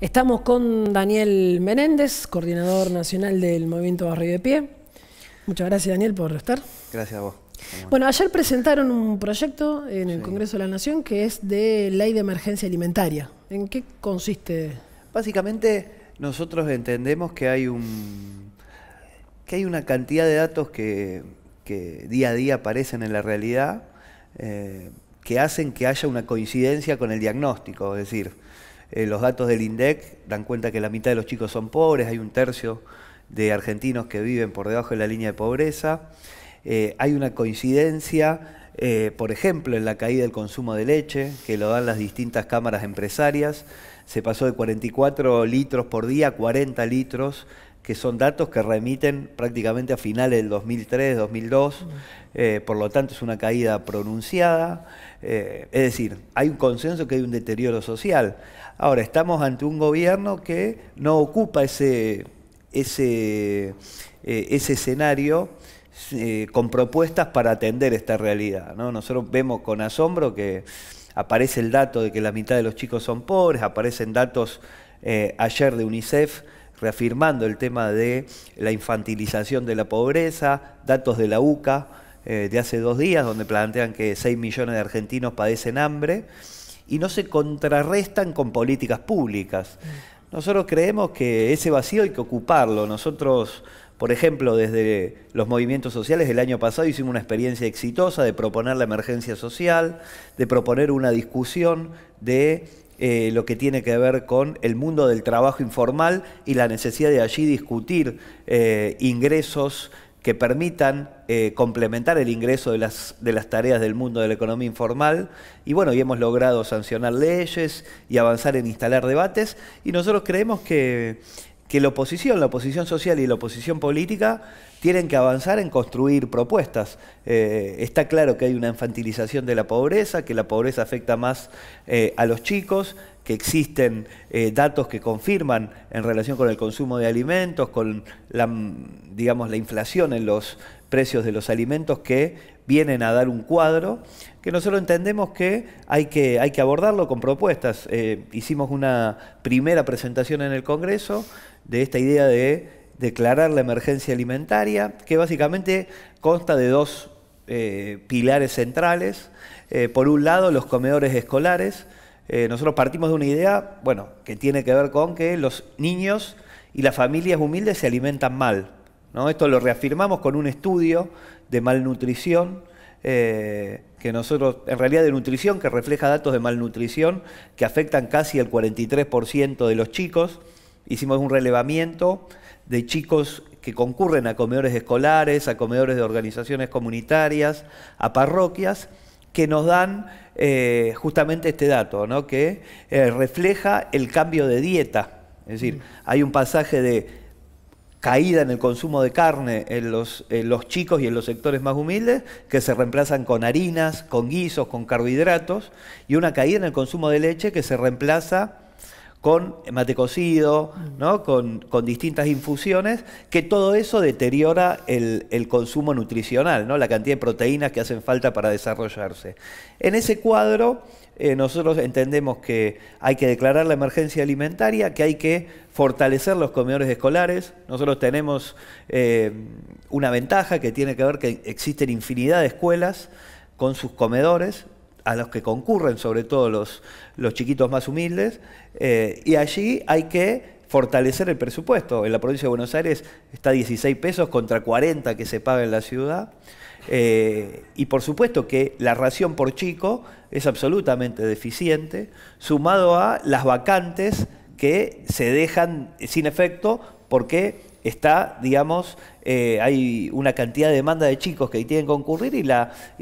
Estamos con Daniel Menéndez, coordinador nacional del Movimiento Barrio de Pie. Muchas gracias, Daniel, por estar. Gracias a vos. Bueno, ayer presentaron un proyecto en el Congreso de la Nación que es de ley de emergencia alimentaria. ¿En qué consiste? Básicamente, nosotros entendemos que hay un que hay una cantidad de datos que, día a día aparecen en la realidad eh, que hacen que haya una coincidencia con el diagnóstico. Es decir, eh, los datos del INDEC dan cuenta que la mitad de los chicos son pobres, hay un tercio de argentinos que viven por debajo de la línea de pobreza. Eh, hay una coincidencia, eh, por ejemplo, en la caída del consumo de leche, que lo dan las distintas cámaras empresarias. Se pasó de 44 litros por día a 40 litros que son datos que remiten prácticamente a finales del 2003, 2002, eh, por lo tanto es una caída pronunciada, eh, es decir, hay un consenso que hay un deterioro social. Ahora, estamos ante un gobierno que no ocupa ese, ese, eh, escenario con propuestas para atender esta realidad. Nosotros vemos con asombro que aparece el dato de que la mitad de los chicos son pobres, aparecen datos ayer de UNICEF, reafirmando el tema de la infantilización de la pobreza, datos de la UCA eh, de hace dos días, donde plantean que 6 millones de argentinos padecen hambre y no se contrarrestan con políticas públicas. Nosotros creemos que ese vacío hay que ocuparlo. Nosotros, por ejemplo, desde los movimientos sociales el año pasado hicimos una experiencia exitosa de proponer la emergencia social, de proponer una discusión de eh, lo que tiene que ver con el mundo del trabajo informal y la necesidad de allí discutir eh, ingresos que permitan eh, complementar el ingreso de las, de las tareas del mundo de la economía informal. Y bueno, y hemos logrado sancionar leyes y avanzar en instalar debates. Y nosotros creemos que que la oposición, la oposición social y la oposición política tienen que avanzar en construir propuestas. Eh, está claro que hay una infantilización de la pobreza, que la pobreza afecta más eh, a los chicos, que existen eh, datos que confirman en relación con el consumo de alimentos, con la, digamos, la inflación en los precios de los alimentos que vienen a dar un cuadro, que nosotros entendemos que hay que, hay que abordarlo con propuestas. hicimos una primera presentación en el Congreso, de esta idea de declarar la emergencia alimentaria, que básicamente consta de dos eh, pilares centrales. Eh, por un lado, los comedores escolares. Eh, nosotros partimos de una idea, bueno, que tiene que ver con que los niños y las familias humildes se alimentan mal. ¿no? Esto lo reafirmamos con un estudio de malnutrición, que nosotros, en realidad de nutrición, que refleja datos de malnutrición que afectan casi el 43% de los chicos hicimos un relevamiento de chicos que concurren a comedores escolares, a comedores de organizaciones comunitarias, a parroquias, que nos dan eh, justamente este dato, que eh, refleja el cambio de dieta. Es decir, mm. hay un pasaje de caída en el consumo de carne en los, chicos y en los sectores más humildes, que se reemplazan con harinas, con guisos, con carbohidratos, y una caída en el consumo de leche que se reemplaza con mate cocido, mm. con, distintas infusiones, que todo eso deteriora el, consumo nutricional, ¿no? la cantidad de proteínas que hacen falta para desarrollarse. En ese cuadro, eh, nosotros entendemos que hay que declarar la emergencia alimentaria, que hay que fortalecer los comedores escolares. Nosotros tenemos eh, una ventaja que tiene que ver que existen infinidad de escuelas con sus comedores, a los que concurren sobre todo los, los chiquitos más humildes, eh, y allí hay que fortalecer el presupuesto. En la provincia de Buenos Aires está 16 pesos contra 40 que se paga en la ciudad. Eh, y por supuesto que la ración por chico es absolutamente deficiente, sumado a las vacantes que se dejan sin efecto porque está, digamos, eh, hay una cantidad de demanda de chicos que tienen que concurrir y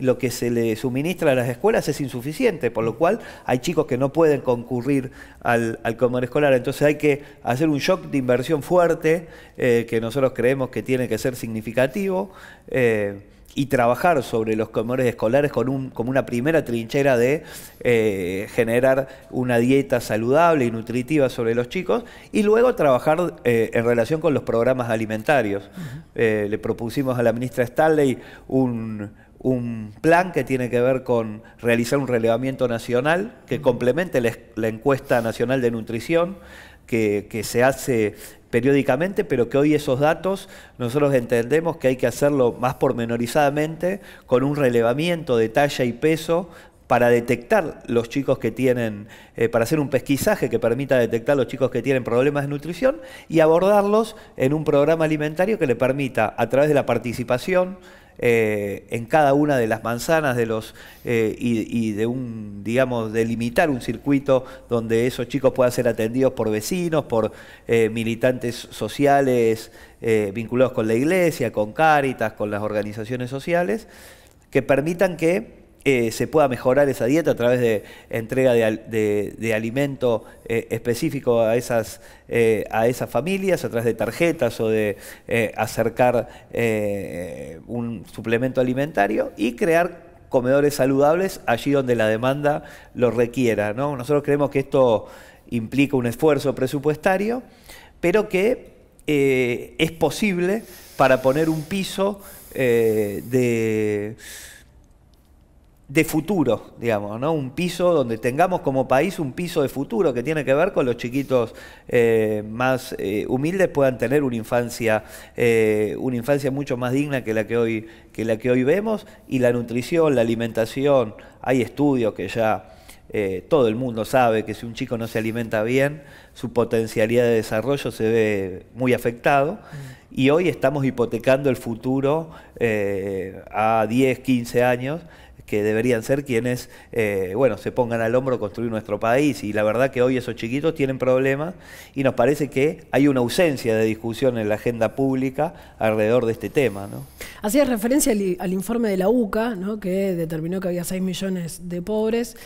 lo que se le suministra a las escuelas es insuficiente, por lo mm. cual hay chicos que no pueden concurrir al, al escolar. Entonces hay que hacer un shock de inversión fuerte eh, que nosotros creemos que tiene que ser significativo. Eh, y trabajar sobre los comedores escolares con como una primera trinchera de eh, generar una dieta saludable y nutritiva sobre los chicos y luego trabajar eh, en relación con los programas alimentarios. Eh, le propusimos a la ministra Stanley un, plan que tiene que ver con realizar un relevamiento nacional que complemente la encuesta nacional de nutrición que, se hace periódicamente, pero que hoy esos datos nosotros entendemos que hay que hacerlo más pormenorizadamente, con un relevamiento de talla y peso para detectar los chicos que tienen, eh, para hacer un pesquisaje que permita detectar los chicos que tienen problemas de nutrición y abordarlos en un programa alimentario que le permita, a través de la participación, eh, en cada una de las manzanas de los eh, y, de un digamos delimitar un circuito donde esos chicos puedan ser atendidos por vecinos, por eh, militantes sociales vinculados con la iglesia, con Cáritas, con las organizaciones sociales, que permitan que eh, se pueda mejorar esa dieta a través de entrega de, alimento eh, específico a esas, eh, a esas familias, a través de tarjetas o de acercar un suplemento alimentario y crear comedores saludables allí donde la demanda lo requiera. ¿no? Nosotros creemos que esto implica un esfuerzo presupuestario, pero que es posible para poner un piso de de futuro, digamos, ¿no? Un piso donde tengamos como país un piso de futuro que tiene que ver con los chiquitos eh, más eh, humildes puedan tener una infancia, eh, una infancia mucho más digna que la que hoy, que la que hoy vemos, y la nutrición, la alimentación, hay estudios que ya todo el mundo sabe que si un chico no se alimenta bien, su potencialidad de desarrollo se ve muy afectado. Mm. y hoy estamos hipotecando el futuro a 10, 15 años que deberían ser quienes, eh, bueno, se pongan al hombro construir nuestro país. Y la verdad que hoy esos chiquitos tienen problemas y nos parece que hay una ausencia de discusión en la agenda pública alrededor de este tema. ¿no? referencia al, informe de la UCA, que determinó que había 6 millones de pobres.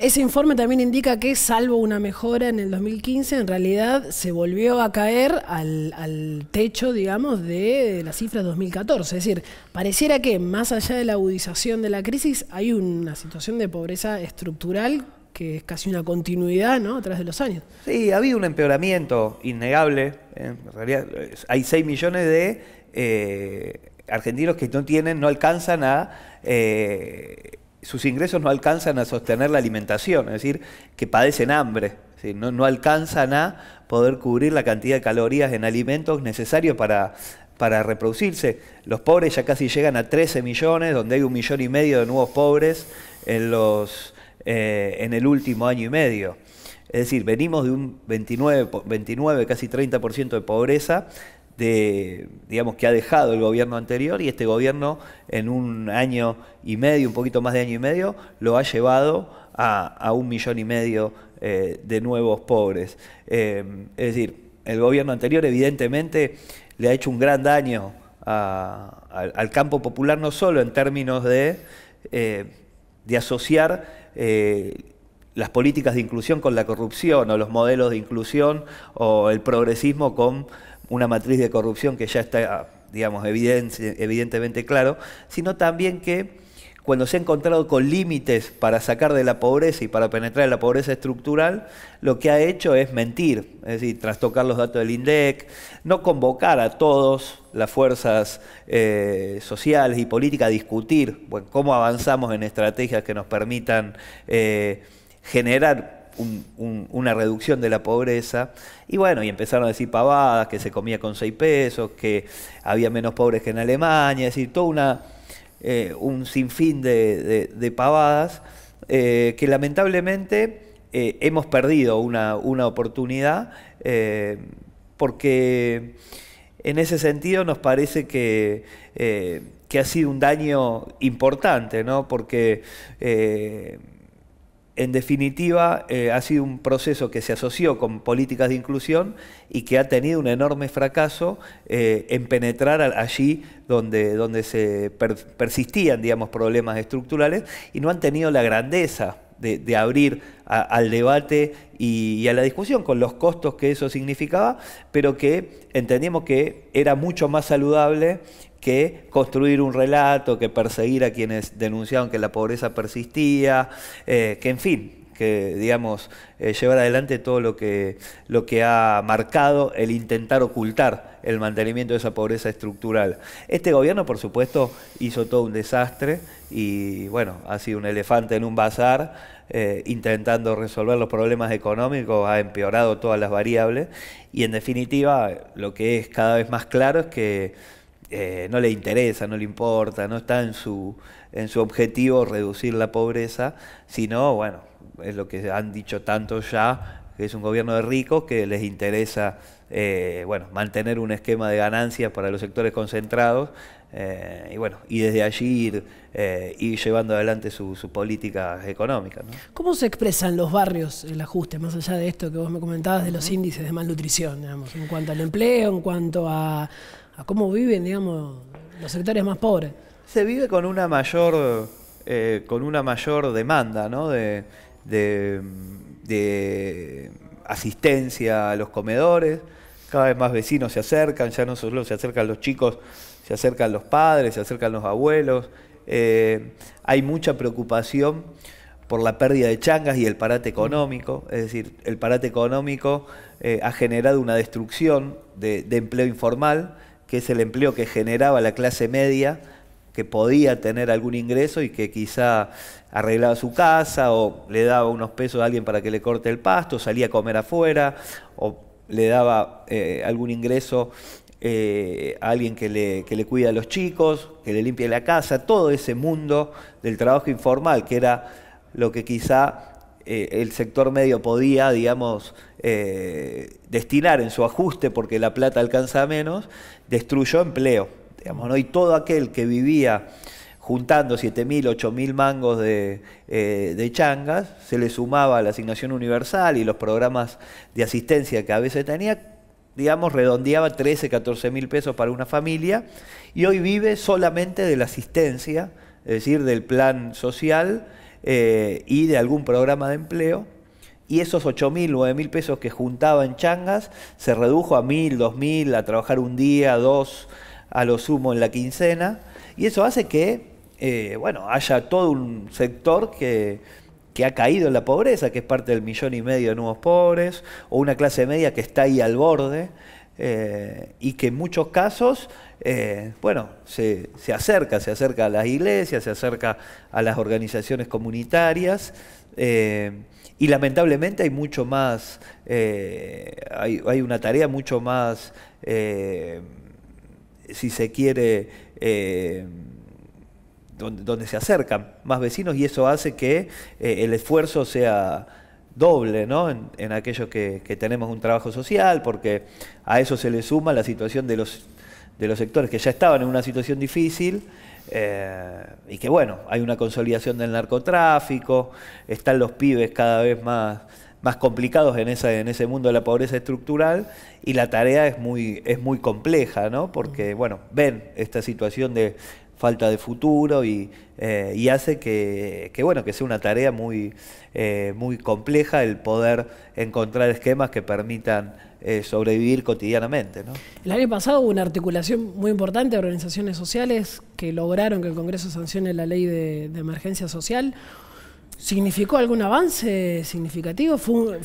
Ese informe también indica que, salvo una mejora en el 2015, en realidad se volvió a caer al, techo, digamos, de, las cifras 2014. Es decir, pareciera que más allá de la agudización de la crisis, hay una situación de pobreza estructural que es casi una continuidad ¿no? a través de los años. Sí, ha habido un empeoramiento innegable. ¿eh? En realidad, hay 6 millones de eh, argentinos que no tienen, no alcanzan a eh, sus ingresos no alcanzan a sostener la alimentación, es decir, que padecen hambre, no, alcanzan a poder cubrir la cantidad de calorías en alimentos necesarios para, para reproducirse. Los pobres ya casi llegan a 13 millones, donde hay un millón y medio de nuevos pobres en, los, eh, en el último año y medio. Es decir, venimos de un 29, 29 casi 30% de pobreza digamos, que ha dejado el gobierno anterior y este gobierno en un año y medio, un poquito más de año y medio, lo ha llevado a, un millón y medio eh, de nuevos pobres. Eh, es decir, el gobierno anterior evidentemente le ha hecho un gran daño al campo popular, no solo en términos de, eh, de asociar las políticas de inclusión con la corrupción o los modelos de inclusión o el progresismo con una matriz de corrupción que ya está, digamos, evidentemente claro, sino también que cuando se ha encontrado con límites para sacar de la pobreza y para penetrar en la pobreza estructural, lo que ha hecho es mentir, es decir, trastocar los datos del INDEC, no convocar a todos las fuerzas eh, sociales y políticas a discutir cómo avanzamos en estrategias que nos permitan eh, generar una reducción de la pobreza. Y bueno, y empezaron a decir pavadas, que se comía con seis pesos, que había menos pobres que en Alemania, es decir, todo una, eh, un sinfín de, pavadas eh, que lamentablemente eh, hemos perdido una, oportunidad porque en ese sentido nos parece que, ha sido un daño importante, ¿no? Porque en definitiva, eh, ha sido un proceso que se asoció con políticas de inclusión y que ha tenido un enorme fracaso eh, en penetrar allí donde, donde se persistían, digamos, problemas estructurales y no han tenido la grandeza de, abrir al debate y, y, a la discusión con los costos que eso significaba, pero que entendíamos que era mucho más saludable que construir un relato, que perseguir a quienes denunciaban que la pobreza persistía, eh, que en fin, que digamos eh, llevar adelante todo lo que, lo que ha marcado el intentar ocultar el mantenimiento de esa pobreza estructural. Este gobierno, por supuesto, hizo todo un desastre y bueno, ha sido un elefante en un bazar. Eh, intentando resolver los problemas económicos, ha empeorado todas las variables y en definitiva lo que es cada vez más claro es que eh, no le interesa, no le importa, no está en su, en su objetivo reducir la pobreza, sino, bueno, es lo que han dicho tanto ya, que es un gobierno de ricos que les interesa eh, bueno, mantener un esquema de ganancias para los sectores concentrados eh, y bueno, y desde allí ir, llevando adelante su, su política económica. ¿Cómo se expresan los barrios el ajuste, más allá de esto que vos me comentabas de los índices de malnutrición, digamos, en cuanto al empleo, en cuanto a a cómo viven, digamos, los sectores más pobres. Se vive con una mayor, eh, con una mayor demanda, De, asistencia a los comedores. Cada vez más vecinos se acercan, ya no solo se acercan los chicos, se acercan los padres, se acercan los abuelos. Eh, hay mucha preocupación por la pérdida de changas y el parate económico. Es decir, el parate económico eh, ha generado una destrucción de empleo informal que es el empleo que generaba la clase media, que podía tener algún ingreso y que quizá arreglaba su casa o le daba unos pesos a alguien para que le corte el pasto, salía a comer afuera o le daba eh, algún ingreso eh, a alguien que le, cuida a los chicos, que le limpie la casa, todo ese mundo del trabajo informal, que era lo que quizá eh, el sector medio podía, digamos, destinar en su ajuste porque la plata alcanza menos, destruyó empleo. Digamos, ¿no? Y todo aquel que vivía juntando 7.000, 8.000 mangos de, eh, de, changas, se le sumaba la asignación universal y los programas de asistencia que a veces tenía, digamos, redondeaba 13, 14.000 mil pesos para una familia, y hoy vive solamente de la asistencia, es decir, del plan social eh, y de algún programa de empleo, y esos 8.000, 9.000 pesos que juntaba en changas se redujo a mil, 2.000, a trabajar un día, dos, a lo sumo en la quincena. Y eso hace que, eh, bueno, haya todo un sector que, ha caído en la pobreza, que es parte del millón y medio de nuevos pobres, o una clase media que está ahí al borde. Eh, y que en muchos casos, eh, bueno, se, se, acerca, se acerca a las iglesias, se acerca a las organizaciones comunitarias, eh, y lamentablemente hay mucho más, eh, hay, una tarea mucho más, eh, si se quiere, donde, se acercan más vecinos y eso hace que el esfuerzo sea doble ¿no? en, en aquellos que, que, tenemos un trabajo social, porque a eso se le suma la situación de los, de los sectores que ya estaban en una situación difícil eh, y que bueno, hay una consolidación del narcotráfico, están los pibes cada vez más, más complicados en, esa, en ese mundo de la pobreza estructural y la tarea es muy, es muy compleja, ¿no? Porque, bueno, ven esta situación de falta de futuro y, eh, hace que, bueno, que sea una tarea muy, eh, muy compleja el poder encontrar esquemas que permitan eh, sobrevivir cotidianamente. ¿no? El año pasado hubo una articulación muy importante de organizaciones sociales que lograron que el Congreso sancione la ley de, emergencia social. ¿Significó algún avance significativo? ¿Fue,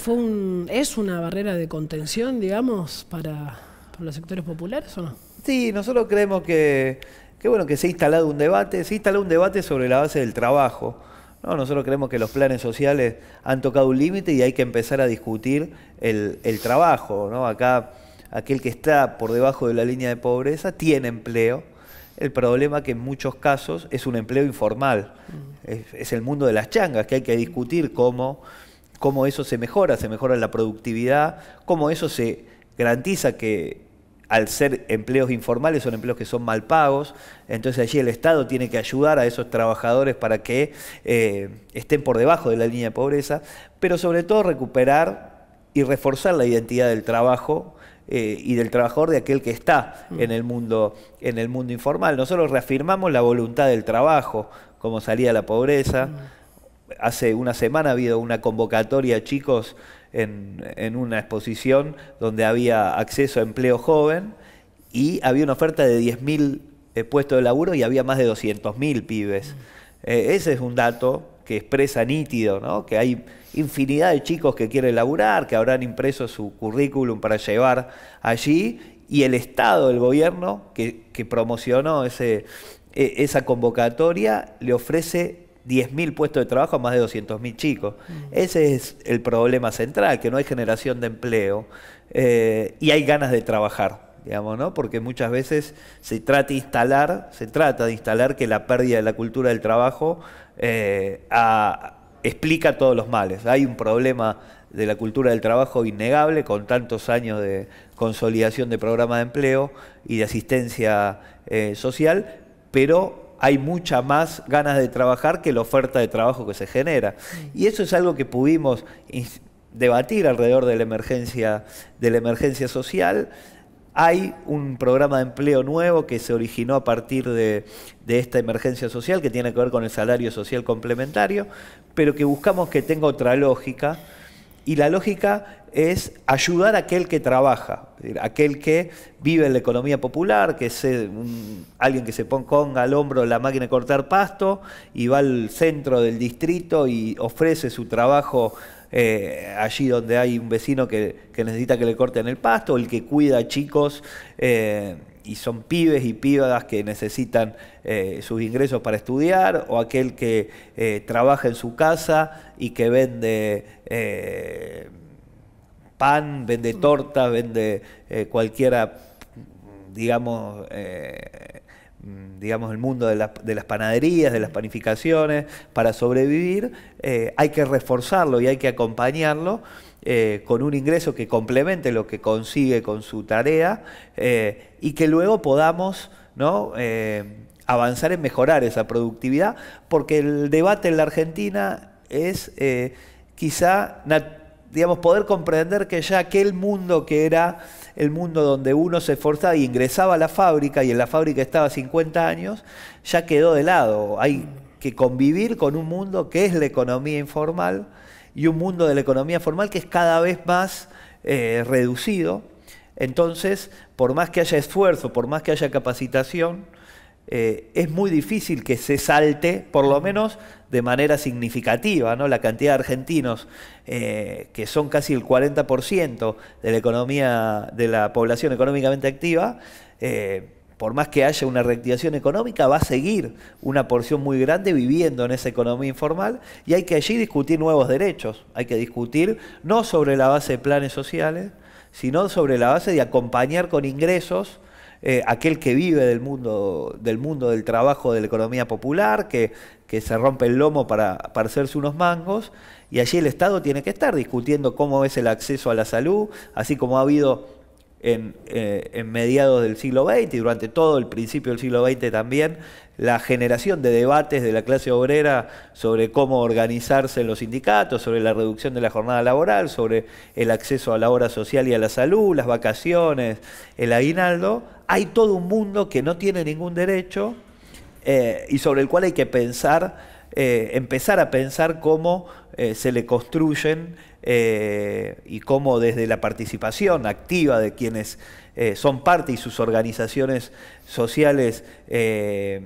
¿Es una barrera de contención, digamos, para, los sectores populares o no? Sí, nosotros creemos que, bueno, que se ha instalado un debate, se instaló un debate sobre la base del trabajo no, nosotros creemos que los planes sociales han tocado un límite y hay que empezar a discutir el, trabajo. ¿no? Acá aquel que está por debajo de la línea de pobreza tiene empleo. El problema que en muchos casos es un empleo informal. Mm. Es, el mundo de las changas, que hay que discutir cómo, cómo eso se mejora, se mejora la productividad, cómo eso se garantiza que al ser empleos informales son empleos que son mal pagos, entonces allí el Estado tiene que ayudar a esos trabajadores para que eh, estén por debajo de la línea de pobreza, pero sobre todo recuperar y reforzar la identidad del trabajo eh, y del trabajador de aquel que está mm. en el mundo en el mundo informal. Nosotros reafirmamos la voluntad del trabajo como salida a la pobreza. Mm. Hace una semana ha habido una convocatoria, chicos, en, una exposición donde había acceso a empleo joven y había una oferta de 10.000 eh, puestos de laburo y había más de 200.000 pibes. Mm. Eh, ese es un dato que expresa nítido, que hay infinidad de chicos que quieren laburar, que habrán impreso su currículum para llevar allí, y el Estado, el gobierno que, promocionó ese, e, esa convocatoria, le ofrece 10.000 puestos de trabajo a más de 200.000 chicos. Ese es el problema central, que no hay generación de empleo eh, y hay ganas de trabajar, digamos, ¿no? Porque muchas veces se trata de instalar, se trata de instalar que la pérdida de la cultura del trabajo eh, explica todos los males. Hay un problema de la cultura del trabajo innegable, con tantos años de consolidación de programas de empleo y de asistencia eh, social, pero hay mucha más ganas de trabajar que la oferta de trabajo que se genera. Y eso es algo que pudimos debatir alrededor de la emergencia, de la emergencia social. Hay un programa de empleo nuevo que se originó a partir de, de esta emergencia social, que tiene que ver con el salario social complementario, pero que buscamos que tenga otra lógica, y la lógica es ayudar a aquel que trabaja, aquel que vive en la economía popular, que es eh, alguien que se ponga al hombro la máquina de cortar pasto y va al centro del distrito y ofrece su trabajo eh, allí donde hay un vecino que, necesita que le corten el pasto, el que cuida a chicos. Eh, y son pibes y pibas que necesitan eh, sus ingresos para estudiar, o aquel que eh, trabaja en su casa y que vende eh, pan, vende tortas, vende cualquiera, digamos, Mm, digamos, el mundo de, las panaderías, de las panificaciones, para sobrevivir, eh, hay que reforzarlo y hay que acompañarlo eh, con un ingreso que complemente lo que consigue con su tarea eh, y que luego podamos ¿no? avanzar en mejorar esa productividad, porque el debate en la Argentina es quizá, digamos, poder comprender que ya aquel mundo que era el mundo donde uno se esforzaba y ingresaba a la fábrica y en la fábrica estaba 50 años, ya quedó de lado. Hay que convivir con un mundo que es la economía informal y un mundo de la economía formal que es cada vez más eh, reducido. Entonces, por más que haya esfuerzo, por más que haya capacitación, eh, es muy difícil que se salte, por lo menos de manera significativa, ¿no? la cantidad de argentinos, eh, que son casi el 40% de la economía, de la población económicamente activa, eh, por más que haya una reactivación económica, va a seguir una porción muy grande viviendo en esa economía informal y hay que allí discutir nuevos derechos, hay que discutir no sobre la base de planes sociales, sino sobre la base de acompañar con ingresos eh, aquel que vive del mundo, del mundo del trabajo de la economía popular, que, que se rompe el lomo para, para hacerse unos mangos, y allí el Estado tiene que estar discutiendo cómo es el acceso a la salud, así como ha habido eh, en, mediados del siglo XX y durante todo el principio del siglo XX también, la generación de debates de la clase obrera sobre cómo organizarse en los sindicatos, sobre la reducción de la jornada laboral, sobre el acceso a la hora social y a la salud, las vacaciones, el aguinaldo, hay todo un mundo que no tiene ningún derecho eh, y sobre el cual hay que pensar, eh, empezar a pensar cómo se le construyen eh, y cómo desde la participación activa de quienes eh, son parte y sus organizaciones sociales eh,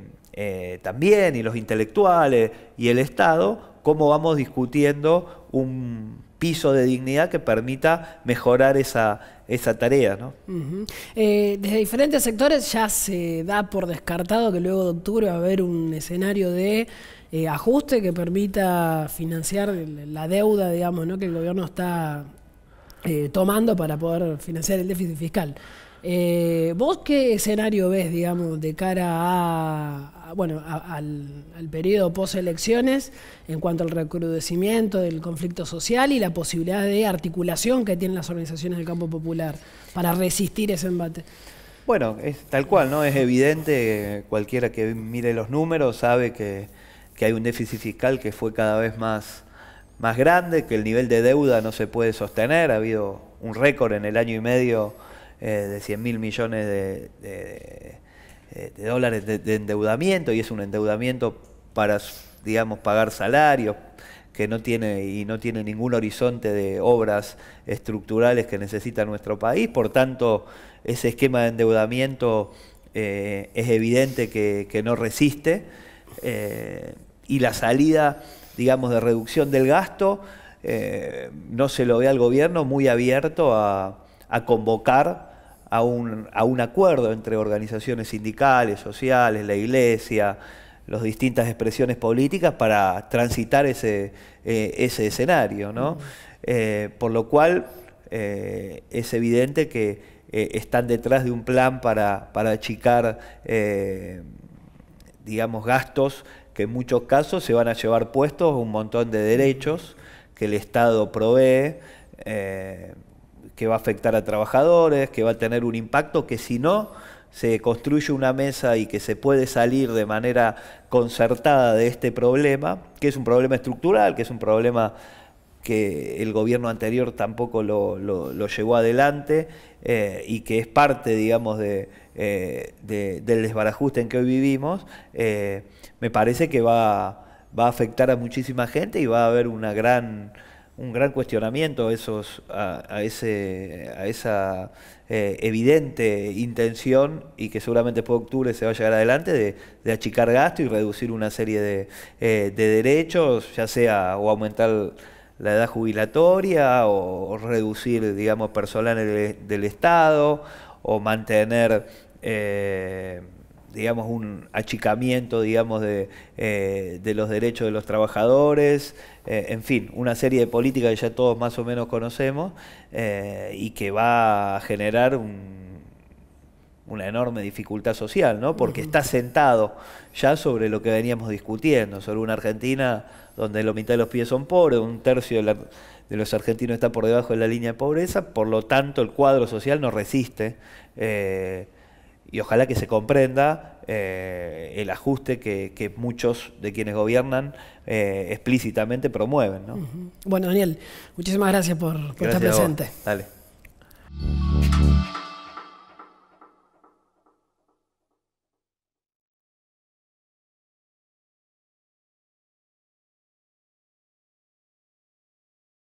también, y los intelectuales y el Estado, cómo vamos discutiendo un piso de dignidad que permita mejorar esa, esa tarea. ¿no? Eh, desde diferentes sectores ya se da por descartado que luego de octubre va a haber un escenario de eh, ajuste que permita financiar la deuda digamos, ¿no? que el gobierno está eh, tomando para poder financiar el déficit fiscal. Eh, ¿Vos qué escenario ves, digamos, de cara a, bueno, al, periodo post-elecciones en cuanto al recrudecimiento del conflicto social y la posibilidad de articulación que tienen las organizaciones del campo popular para resistir ese embate? Bueno, es tal cual, ¿no? Es evidente, cualquiera que mire los números sabe que, hay un déficit fiscal que fue cada vez más, más grande, que el nivel de deuda no se puede sostener, ha habido un récord en el año y medio eh, de 100 mil millones de, dólares de, endeudamiento y es un endeudamiento para, digamos, pagar salarios que no tiene y no tiene ningún horizonte de obras estructurales que necesita nuestro país, por tanto ese esquema de endeudamiento eh, es evidente que, no resiste eh, y la salida, digamos, de reducción del gasto no se lo ve al gobierno muy abierto a, a convocar a un, acuerdo entre organizaciones sindicales, sociales, la iglesia, las distintas expresiones políticas para transitar ese, eh, escenario. Eh, por lo cual eh, es evidente que están detrás de un plan para, para achicar, digamos, gastos que en muchos casos se van a llevar puestos un montón de derechos que el Estado provee que va a afectar a trabajadores, que va a tener un impacto que si no se construye una mesa y que se puede salir de manera concertada de este problema, que es un problema estructural, que es un problema que el gobierno anterior tampoco lo, lo, llevó adelante eh, y que es parte, digamos, eh, del desbarajuste en que hoy vivimos, eh, me parece que va a afectar a muchísima gente y va a haber una gran un gran cuestionamiento a, esos, a, ese, a esa eh, evidente intención y que seguramente después de octubre se va a llegar adelante de, achicar gasto y reducir una serie eh, de, derechos, ya sea o aumentar la edad jubilatoria o, reducir, digamos, personal del, Estado o mantener... Eh, digamos, un achicamiento, digamos, de, de, los derechos de los trabajadores, eh, en fin, una serie de políticas que ya todos más o menos conocemos eh, y que va a generar una enorme dificultad social, ¿no? Porque está sentado ya sobre lo que veníamos discutiendo, sobre una Argentina donde la mitad de los pies son pobres, un tercio de, los argentinos está por debajo de la línea de pobreza, por lo tanto el cuadro social no resiste. Eh, y ojalá que se comprenda eh, el ajuste que, muchos de quienes gobiernan eh, explícitamente promueven. Bueno, Daniel, muchísimas gracias por, estar presente. Dale.